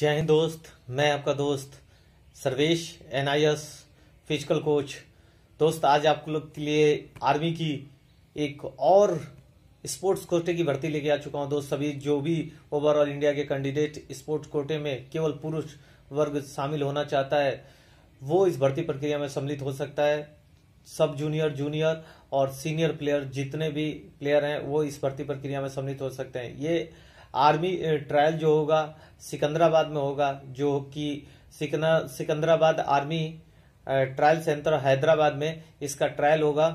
जय हिंद दोस्त मैं आपका दोस्त Sarvesh N I S physical coach दोस्त आज आप लोग के लिए आर्मी की एक और स्पोर्ट्स कोटे की भर्ती लेके आ चुका हूं दोस्त सभी जो भी ओवरऑल इंडिया के कैंडिडेट स्पोर्ट्स कोटे में केवल पुरुष वर्ग शामिल होना चाहता है वो इस भर्ती प्रक्रिया में सम्मिलित हो सकता है सब जूनियर जूनियर और सीनियर प्लेयर जितने भी प्लेयर हैं वो इस भर्ती प्रक्रिया में सम्मिलित हो सकते हैं ये आर्मी ट्रायल जो होगा सिकंदराबाद में होगा जो कि Secunderabad army trial centre Hyderabad में इसका ट्रायल होगा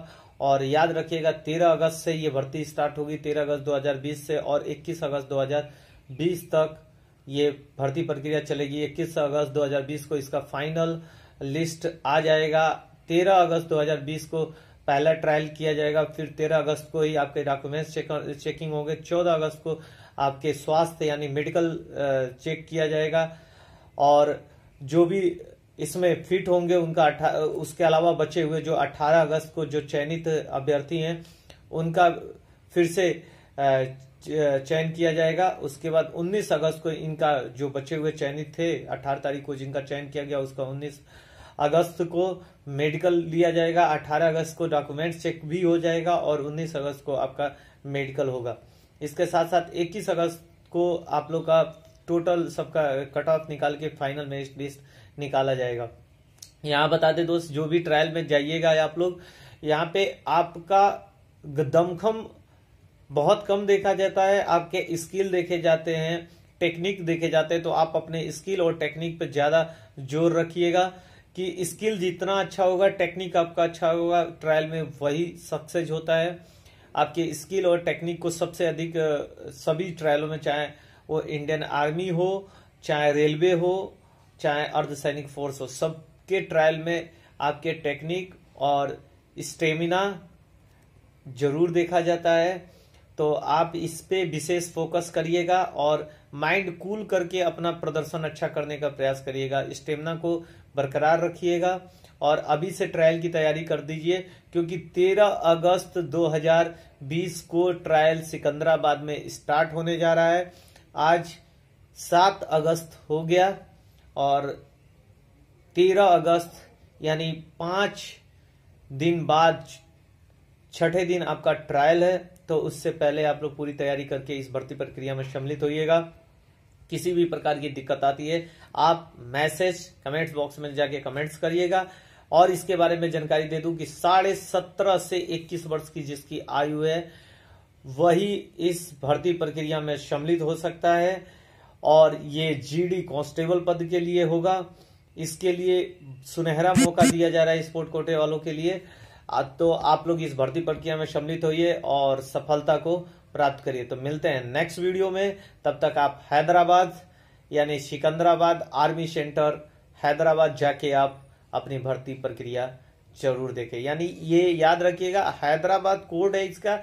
और याद रखिएगा 13 अगस्त से ये भर्ती स्टार्ट होगी 13 अगस्त 2020 से और 21 अगस्त 2020 तक ये भर्ती प्रक्रिया चलेगी 21 अगस्त 2020 को इसका फाइनल लिस्ट आ जाएगा 13 अगस्त 2020 को पहला ट्रायल किया जाएगा फिर तेरह अगस्त को ही आपके डॉक्यूमेंट्स चेक, चेकिंग होंगे चौदह अगस्त को आपके स्वास्थ्य यानी मेडिकल चेक किया जाएगा और जो भी इसमें फिट होंगे उनका उसके अलावा बचे हुए जो 18 अगस्त को जो चयनित अभ्यर्थी हैं उनका फिर से चयन किया जाएगा उसके बाद 19 अगस्त को इनका जो बचे हुए चयनित थे 18 तारीख को जिनका चयन किया गया उसका अगस्त को मेडिकल लिया जाएगा 18 अगस्त को डॉक्यूमेंट चेक भी हो जाएगा और 19 अगस्त को आपका मेडिकल होगा इसके साथ साथ 21 अगस्त को आप लोग का टोटल सबका कट ऑफ निकाल के फाइनल मेरिट लिस्ट निकाला जाएगा यहाँ बता दे दोस्त जो भी ट्रायल में जाइएगा आप लोग यहाँ पे आपका दमखम बहुत कम देखा जाता है आपके स्किल देखे जाते हैं टेक्निक देखे जाते हैं तो आप अपने स्किल और टेक्निक पर ज़्यादा जोर रखिएगा कि स्किल जितना अच्छा होगा टेक्निक आपका अच्छा होगा ट्रायल में वही सक्सेस होता है आपके स्किल और टेक्निक को सबसे अधिक सभी ट्रायलों में चाहे वो इंडियन आर्मी हो चाहे रेलवे हो चाहे अर्धसैनिक फोर्स हो सबके ट्रायल में आपके टेक्निक और स्टेमिना जरूर देखा जाता है तो आप इस पे विशेष फोकस करिएगा और माइंड कूल करके अपना प्रदर्शन अच्छा करने का प्रयास करिएगा स्टेमिना को बरकरार रखिएगा और अभी से ट्रायल की तैयारी कर दीजिए क्योंकि 13 अगस्त 2020 को ट्रायल सिकंदराबाद में स्टार्ट होने जा रहा है आज 7 अगस्त हो गया और 13 अगस्त यानी पांच दिन बाद छठे दिन आपका ट्रायल है तो उससे पहले आप लोग पूरी तैयारी करके इस भर्ती प्रक्रिया में सम्मिलित होइएगा किसी भी प्रकार की दिक्कत आती है आप मैसेज कमेंट्स बॉक्स में जाके कमेंट्स करिएगा और इसके बारे में जानकारी दे दूं कि साढ़े सत्रह से इक्कीस वर्ष की जिसकी आयु है वही इस भर्ती प्रक्रिया में सम्मिलित हो सकता है और ये जीडी कांस्टेबल पद के लिए होगा इसके लिए सुनहरा मौका दिया जा रहा है स्पोर्ट कोटे वालों के लिए तो आप लोग इस भर्ती प्रक्रिया में सम्मिलित होइए और सफलता को प्राप्त करिए तो मिलते हैं नेक्स्ट वीडियो में तब तक आप हैदराबाद यानी सिकंदराबाद आर्मी सेंटर हैदराबाद जाके आप अपनी भर्ती प्रक्रिया जरूर देखें यानी ये याद रखिएगा हैदराबाद कोड है इसका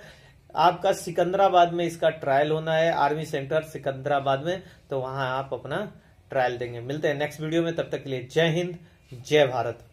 आपका सिकंदराबाद में इसका ट्रायल होना है आर्मी सेंटर सिकंदराबाद में तो वहां आप अपना ट्रायल देंगे मिलते हैं नेक्स्ट वीडियो में तब तक के लिए जय हिंद जय भारत